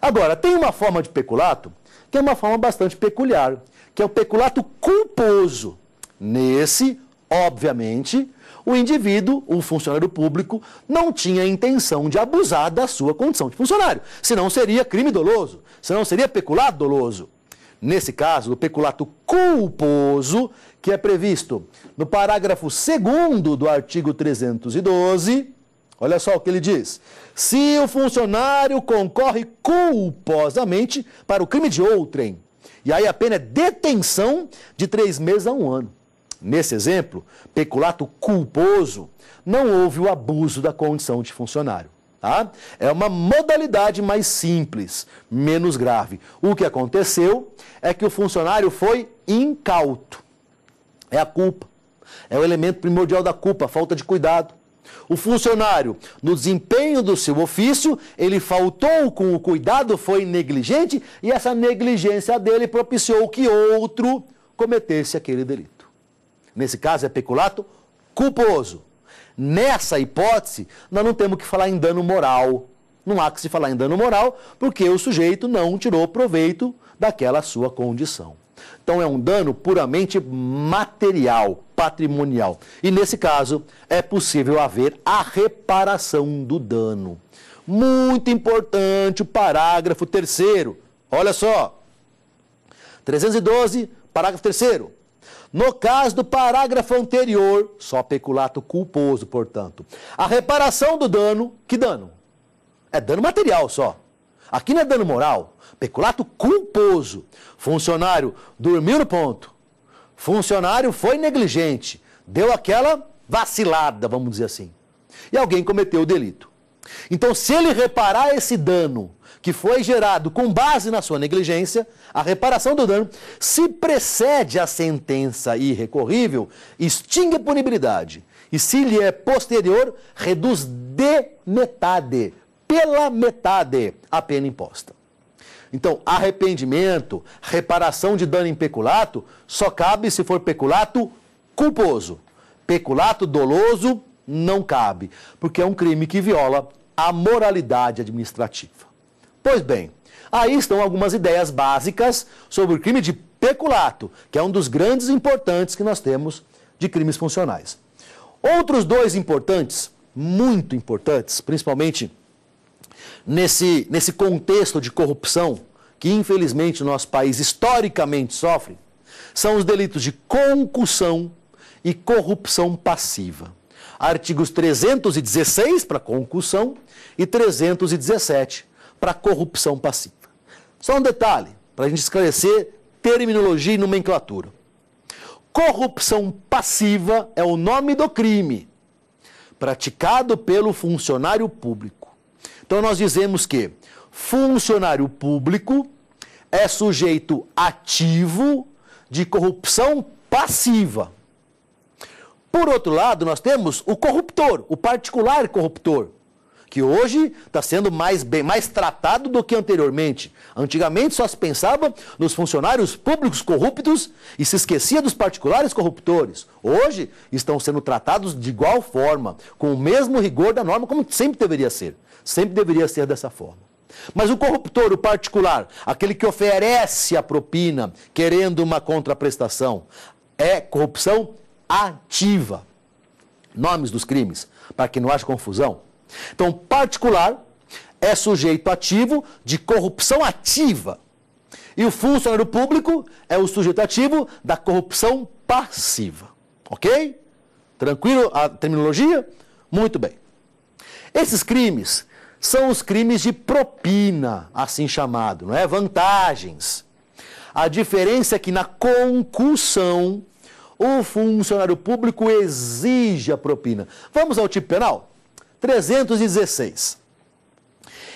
Agora, tem uma forma de peculato que é uma forma bastante peculiar, que é o peculato culposo. Nesse, obviamente, o indivíduo, o funcionário público, não tinha intenção de abusar da sua condição de funcionário. Senão seria crime doloso, senão seria peculato doloso. Nesse caso, o peculato culposo, que é previsto no parágrafo 2 do artigo 312, olha só o que ele diz. Se o funcionário concorre culposamente para o crime de outrem, e aí a pena é detenção de três meses a um ano. Nesse exemplo, peculato culposo, não houve o abuso da condição de funcionário. Tá? É uma modalidade mais simples, menos grave. O que aconteceu é que o funcionário foi incauto. É a culpa. É o elemento primordial da culpa, a falta de cuidado. O funcionário, no desempenho do seu ofício, ele faltou com o cuidado, foi negligente, e essa negligência dele propiciou que outro cometesse aquele delito nesse caso é peculato culposo. Nessa hipótese, nós não temos que falar em dano moral. Não há que se falar em dano moral, porque o sujeito não tirou proveito daquela sua condição. Então é um dano puramente material, patrimonial. E nesse caso, é possível haver a reparação do dano. Muito importante o parágrafo terceiro. Olha só. 312, parágrafo terceiro. No caso do parágrafo anterior, só peculato culposo, portanto, a reparação do dano, que dano? É dano material só. Aqui não é dano moral, peculato culposo. Funcionário dormiu no ponto. Funcionário foi negligente, deu aquela vacilada, vamos dizer assim. E alguém cometeu o delito. Então, se ele reparar esse dano que foi gerado com base na sua negligência, a reparação do dano, se precede a sentença irrecorrível, extingue a punibilidade. E se lhe é posterior, reduz de metade, pela metade, a pena imposta. Então, arrependimento, reparação de dano em peculato, só cabe se for peculato culposo. Peculato doloso não cabe, porque é um crime que viola a moralidade administrativa. Pois bem, aí estão algumas ideias básicas sobre o crime de peculato, que é um dos grandes importantes que nós temos de crimes funcionais. Outros dois importantes, muito importantes, principalmente nesse, nesse contexto de corrupção que infelizmente o nosso país historicamente sofre, são os delitos de concussão e corrupção passiva. Artigos 316 para concussão e 317 para corrupção passiva. Só um detalhe, para a gente esclarecer terminologia e nomenclatura. Corrupção passiva é o nome do crime praticado pelo funcionário público. Então nós dizemos que funcionário público é sujeito ativo de corrupção passiva. Por outro lado, nós temos o corruptor, o particular corruptor, que hoje está sendo mais, bem, mais tratado do que anteriormente. Antigamente só se pensava nos funcionários públicos corruptos e se esquecia dos particulares corruptores. Hoje estão sendo tratados de igual forma, com o mesmo rigor da norma, como sempre deveria ser. Sempre deveria ser dessa forma. Mas o corruptor, o particular, aquele que oferece a propina querendo uma contraprestação, é corrupção ativa. Nomes dos crimes, para que não haja confusão. Então, particular é sujeito ativo de corrupção ativa. E o funcionário público é o sujeito ativo da corrupção passiva. Ok? Tranquilo a terminologia? Muito bem. Esses crimes são os crimes de propina, assim chamado, não é? Vantagens. A diferença é que na concussão o funcionário público exige a propina. Vamos ao tipo penal? 316.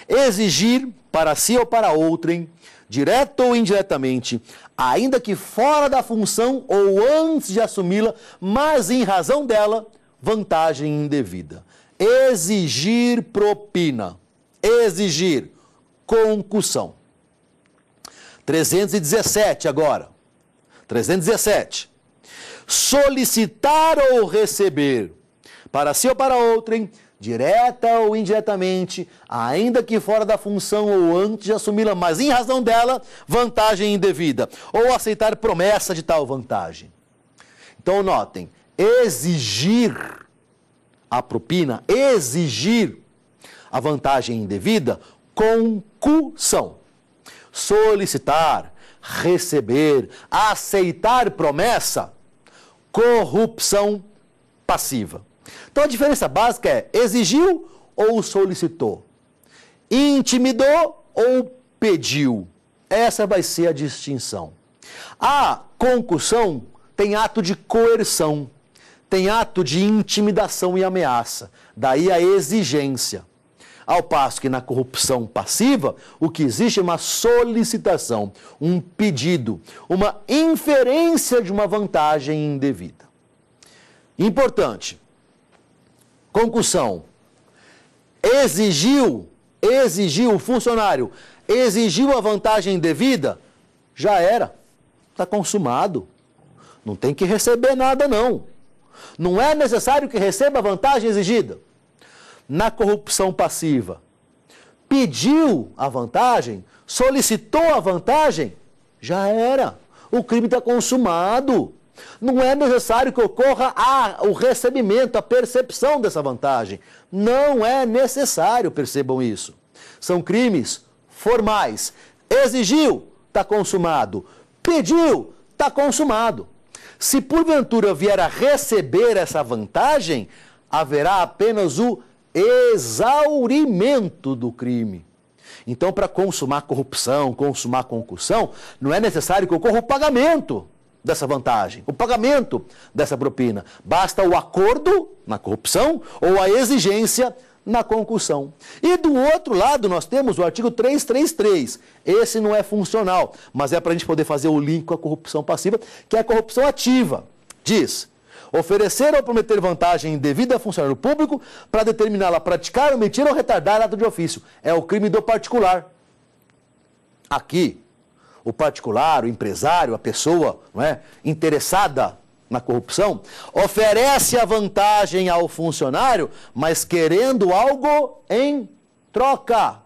Exigir para si ou para outrem, direta ou indiretamente, ainda que fora da função ou antes de assumi-la, mas em razão dela, vantagem indevida. Exigir propina. Exigir concussão. 317 agora. 317. Solicitar ou receber, para si ou para outrem, direta ou indiretamente, ainda que fora da função ou antes de assumi-la, mas em razão dela, vantagem indevida, ou aceitar promessa de tal vantagem. Então, notem, exigir a propina, exigir a vantagem indevida, concussão. Solicitar, receber, aceitar promessa, corrupção passiva. Então a diferença básica é exigiu ou solicitou, intimidou ou pediu. Essa vai ser a distinção. A concussão tem ato de coerção, tem ato de intimidação e ameaça, daí a exigência. Ao passo que na corrupção passiva, o que existe é uma solicitação, um pedido, uma inferência de uma vantagem indevida. Importante, Concussão. Exigiu, exigiu o funcionário, exigiu a vantagem devida, já era. Está consumado. Não tem que receber nada, não. Não é necessário que receba a vantagem exigida. Na corrupção passiva, pediu a vantagem, solicitou a vantagem, já era. O crime está consumado. Não é necessário que ocorra a, o recebimento, a percepção dessa vantagem. Não é necessário, percebam isso. São crimes formais. Exigiu, está consumado. Pediu, está consumado. Se porventura vier a receber essa vantagem, haverá apenas o exaurimento do crime. Então, para consumar corrupção, consumar concussão, não é necessário que ocorra o pagamento dessa vantagem, o pagamento dessa propina. Basta o acordo na corrupção ou a exigência na concussão. E do outro lado, nós temos o artigo 333. Esse não é funcional, mas é para a gente poder fazer o link com a corrupção passiva, que é a corrupção ativa. Diz: oferecer ou prometer vantagem indevida a funcionário público para determiná-la praticar, omitir ou retardar ato de ofício. É o crime do particular. Aqui, o particular, o empresário, a pessoa não é, interessada na corrupção, oferece a vantagem ao funcionário, mas querendo algo em troca.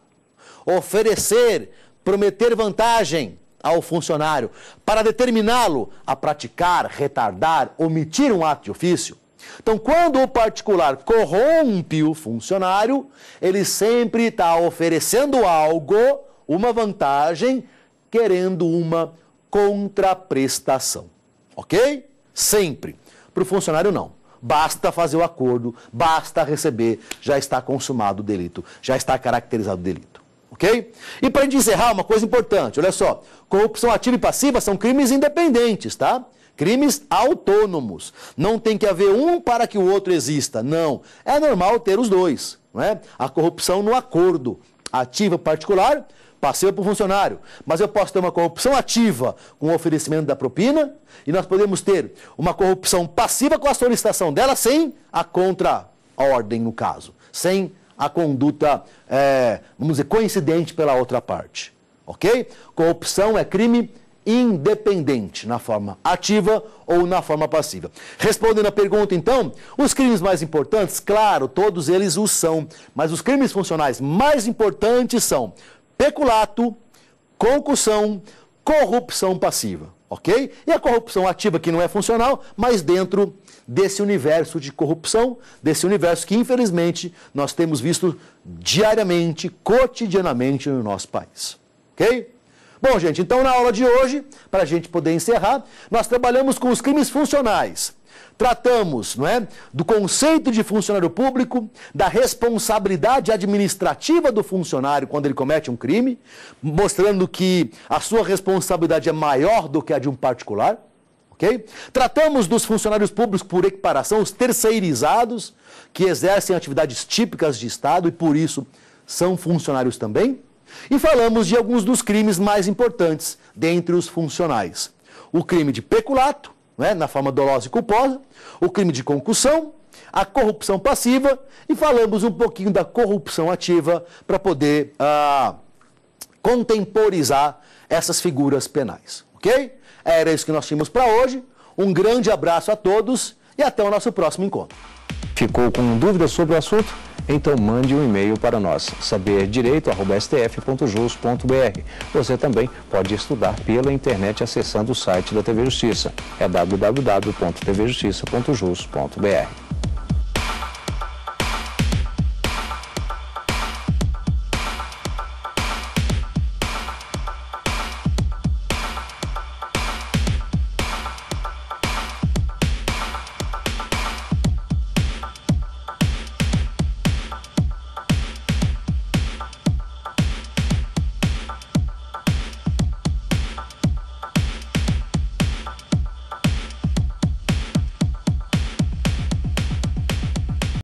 Oferecer, prometer vantagem ao funcionário para determiná-lo a praticar, retardar, omitir um ato de ofício. Então, quando o particular corrompe o funcionário, ele sempre está oferecendo algo, uma vantagem querendo uma contraprestação. Ok? Sempre. Para o funcionário, não. Basta fazer o acordo, basta receber, já está consumado o delito, já está caracterizado o delito. Ok? E para a gente encerrar, uma coisa importante: olha só. Corrupção ativa e passiva são crimes independentes, tá? crimes autônomos. Não tem que haver um para que o outro exista. Não. É normal ter os dois. Não é? A corrupção no acordo ativa particular passeio para o funcionário, mas eu posso ter uma corrupção ativa com o oferecimento da propina e nós podemos ter uma corrupção passiva com a solicitação dela sem a contra-ordem, no caso, sem a conduta, é, vamos dizer, coincidente pela outra parte. Ok? Corrupção é crime independente, na forma ativa ou na forma passiva. Respondendo à pergunta, então, os crimes mais importantes, claro, todos eles o são, mas os crimes funcionais mais importantes são peculato, concussão, corrupção passiva, ok? E a corrupção ativa que não é funcional, mas dentro desse universo de corrupção, desse universo que infelizmente nós temos visto diariamente, cotidianamente no nosso país, ok? Bom, gente, então na aula de hoje, para a gente poder encerrar, nós trabalhamos com os crimes funcionais, Tratamos não é, do conceito de funcionário público, da responsabilidade administrativa do funcionário quando ele comete um crime, mostrando que a sua responsabilidade é maior do que a de um particular. Okay? Tratamos dos funcionários públicos por equiparação, os terceirizados, que exercem atividades típicas de Estado e, por isso, são funcionários também. E falamos de alguns dos crimes mais importantes dentre os funcionais: o crime de peculato, né, na forma dolosa e culposa, o crime de concussão, a corrupção passiva e falamos um pouquinho da corrupção ativa para poder ah, contemporizar essas figuras penais, ok? Era isso que nós tínhamos para hoje. Um grande abraço a todos e até o nosso próximo encontro. Ficou com dúvidas sobre o assunto? Então mande um e-mail para nós, saberdireito.stf.jus.br. Você também pode estudar pela internet acessando o site da TV Justiça, é www.tvjustiça.jus.br.